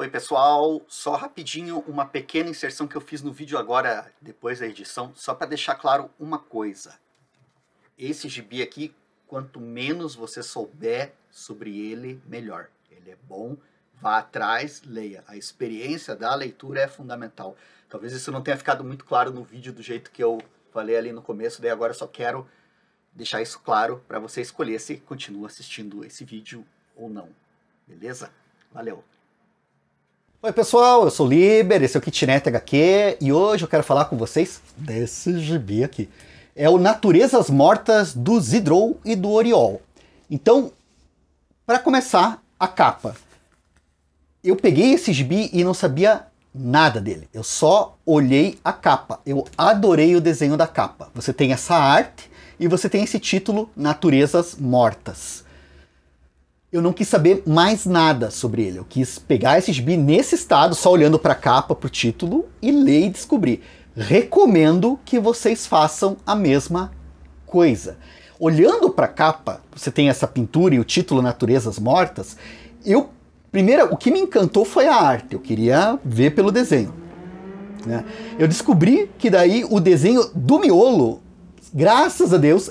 Oi pessoal, só rapidinho uma pequena inserção que eu fiz no vídeo agora, depois da edição, só para deixar claro uma coisa. Esse gibi aqui, quanto menos você souber sobre ele, melhor. Ele é bom, vá atrás, leia. A experiência da leitura é fundamental. Talvez isso não tenha ficado muito claro no vídeo do jeito que eu falei ali no começo, daí agora eu só quero deixar isso claro para você escolher se continua assistindo esse vídeo ou não. Beleza? Valeu! Oi pessoal, eu sou o Liber, esse é o Kitnet HQ e hoje eu quero falar com vocês desse gibi aqui. É o Naturezas Mortas do Zidrow e do Oriol. Então, para começar, a capa. Eu peguei esse gibi e não sabia nada dele. Eu só olhei a capa. Eu adorei o desenho da capa. Você tem essa arte e você tem esse título Naturezas Mortas. Eu não quis saber mais nada sobre ele. Eu quis pegar esse gibi nesse estado, só olhando para a capa, para o título, e ler e descobrir. Recomendo que vocês façam a mesma coisa. Olhando para a capa, você tem essa pintura e o título Naturezas Mortas. Eu, primeiro, o que me encantou foi a arte. Eu queria ver pelo desenho. Né? Eu descobri que daí o desenho do miolo, graças a Deus,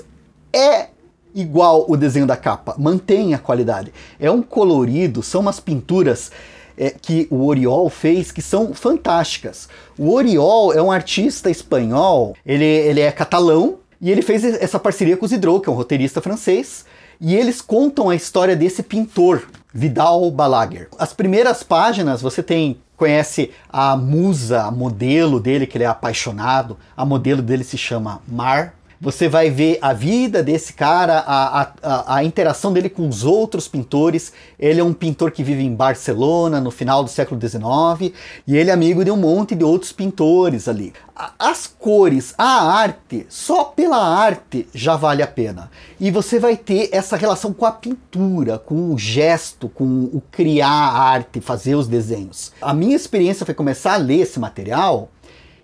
igual o desenho da capa, mantém a qualidade. É um colorido, são umas pinturas é, que o Oriol fez que são fantásticas. O Oriol é um artista espanhol, ele, ele é catalão, e ele fez essa parceria com o Zidro, que é um roteirista francês, e eles contam a história desse pintor, Vidal Balaguer. As primeiras páginas você tem conhece a musa, a modelo dele, que ele é apaixonado. A modelo dele se chama Mar, você vai ver a vida desse cara, a, a, a, interação dele com os outros pintores. Ele é um pintor que vive em Barcelona no final do século XIX e ele é amigo de um monte de outros pintores ali. As cores, a arte, só pela arte já vale a pena. E você vai ter essa relação com a pintura, com o gesto, com o criar a arte, fazer os desenhos. A minha experiência foi começar a ler esse material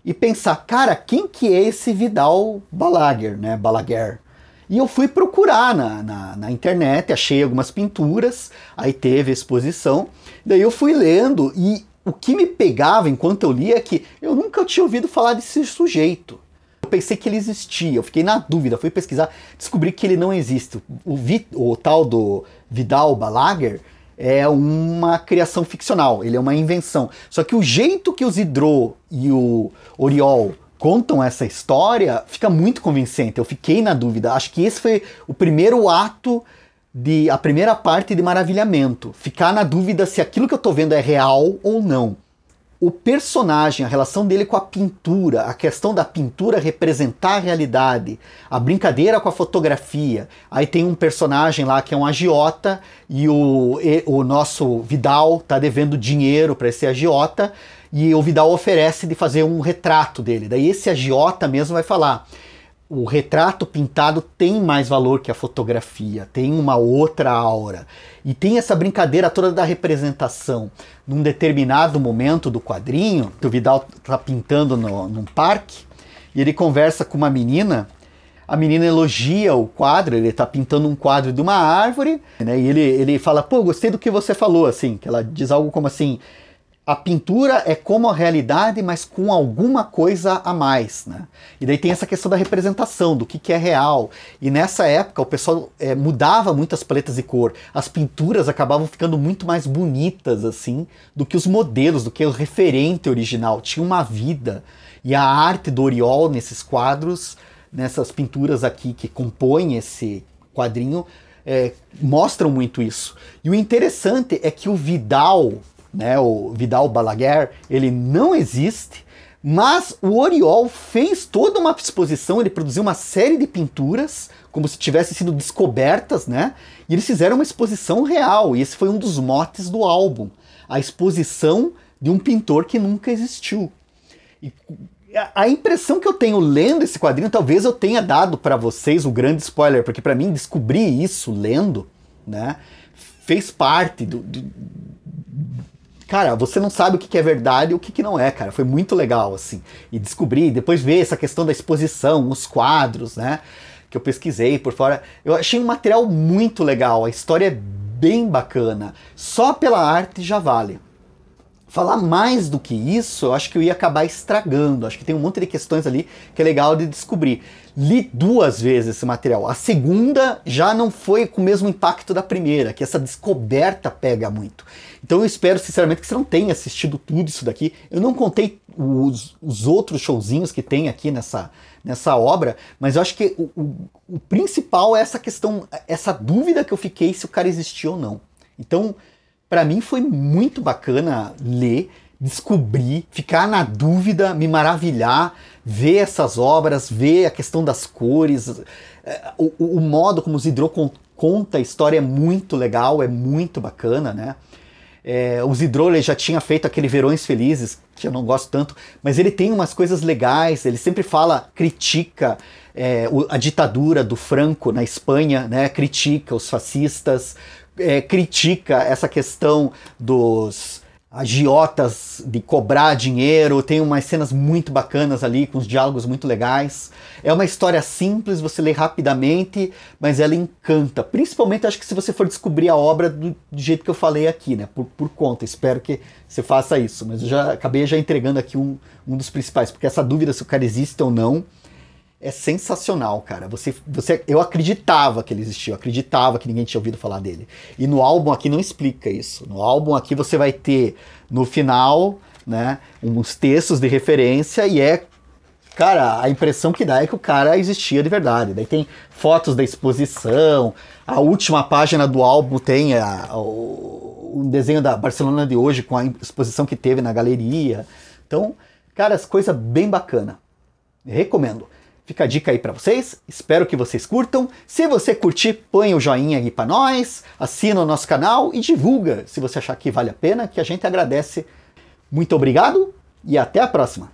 e pensar, cara, quem que é esse Vidal Balaguer, né? Balaguer. E eu fui procurar na, na, na, internet, achei algumas pinturas, aí teve exposição, daí eu fui lendo e o que me pegava enquanto eu lia é que eu nunca tinha ouvido falar desse sujeito. Eu pensei que ele existia, eu fiquei na dúvida, fui pesquisar, descobri que ele não existe. O, o, o tal do Vidal Balaguer, é uma criação ficcional, ele é uma invenção. Só que o jeito que os Hidro e o Oriol contam essa história fica muito convincente. Eu fiquei na dúvida. Acho que esse foi o primeiro ato de a primeira parte de maravilhamento, ficar na dúvida se aquilo que eu estou vendo é real ou não o personagem, a relação dele com a pintura, a questão da pintura representar a realidade, a brincadeira com a fotografia. Aí tem um personagem lá que é um agiota e o, e, o nosso Vidal tá devendo dinheiro para esse agiota e o Vidal oferece de fazer um retrato dele. Daí esse agiota mesmo vai falar: o retrato pintado tem mais valor que a fotografia, tem uma outra aura. E tem essa brincadeira toda da representação. Num determinado momento do quadrinho, que o Vidal está pintando no, num parque, e ele conversa com uma menina. A menina elogia o quadro, ele está pintando um quadro de uma árvore, né? E ele, ele fala, pô, gostei do que você falou, assim, que ela diz algo como assim, a pintura é como a realidade, mas com alguma coisa a mais, né? E daí tem essa questão da representação, do que, que é real. E nessa época o pessoal é, mudava muitas paletas de cor. As pinturas acabavam ficando muito mais bonitas, assim, do que os modelos, do que o referente original. Tinha uma vida. E a arte do Oriol nesses quadros, nessas pinturas aqui que compõem esse quadrinho, é, mostram muito isso. E o interessante é que o Vidal, né, o Vidal Balaguer, ele não existe, mas o Oriol fez toda uma exposição, ele produziu uma série de pinturas, como se tivessem sido descobertas, né? E eles fizeram uma exposição real, e esse foi um dos motes do álbum, a exposição de um pintor que nunca existiu. E a impressão que eu tenho lendo esse quadrinho, talvez eu tenha dado para vocês o grande spoiler, porque para mim descobrir isso lendo, né, fez parte do, do cara, você não sabe o que, é verdade e o que, que, não é, cara. Foi muito legal, assim. E descobrir, depois ver essa questão da exposição, os quadros, né? Que eu pesquisei por fora. Eu achei um material muito legal, a história é bem bacana. Só pela arte já vale. Falar mais do que isso, eu acho que eu ia acabar estragando. Acho que tem um monte de questões ali que é legal de descobrir. Li duas vezes esse material. A segunda já não foi com o mesmo impacto da primeira, que essa descoberta pega muito. Então eu espero sinceramente que você não tenha assistido tudo isso daqui. Eu não contei os, os outros showzinhos que tem aqui nessa, nessa obra, mas eu acho que o, o, o principal é essa questão, essa dúvida que eu fiquei se o cara existia ou não. Então, para mim foi muito bacana ler, descobrir, ficar na dúvida, me maravilhar, ver essas obras, ver a questão das cores, é, o, o modo como Zidro conta a história é muito legal, é muito bacana, né? É, o Zidrole já tinha feito aquele Verões Felizes, que eu não gosto tanto, mas ele tem umas coisas legais, ele sempre fala, critica é, a ditadura do Franco na Espanha, né? critica os fascistas, é, critica essa questão dos agiotas de cobrar dinheiro, tem umas cenas muito bacanas ali, com os diálogos muito legais. É uma história simples, você lê rapidamente, mas ela encanta. Principalmente, acho que se você for descobrir a obra do, jeito que eu falei aqui, né? Por, por conta, espero que você faça isso. Mas eu já acabei já entregando aqui um, um dos principais, porque essa dúvida se o cara existe ou não, é sensacional, cara. Você, você, eu acreditava que ele existia, eu acreditava que ninguém tinha ouvido falar dele. E no álbum aqui não explica isso. No álbum aqui você vai ter no final, né, uns textos de referência e é Cara, a impressão que dá é que o cara existia de verdade. Daí tem fotos da exposição, a última página do álbum tem a, a, o, um desenho da Barcelona de hoje com a exposição que teve na galeria. Então, cara, as coisas bem bacana. Recomendo. Fica a dica aí para vocês, espero que vocês curtam. Se você curtir, põe o joinha aí para nós, assina o nosso canal e divulga se você achar que vale a pena, que a gente agradece. Muito obrigado e até a próxima!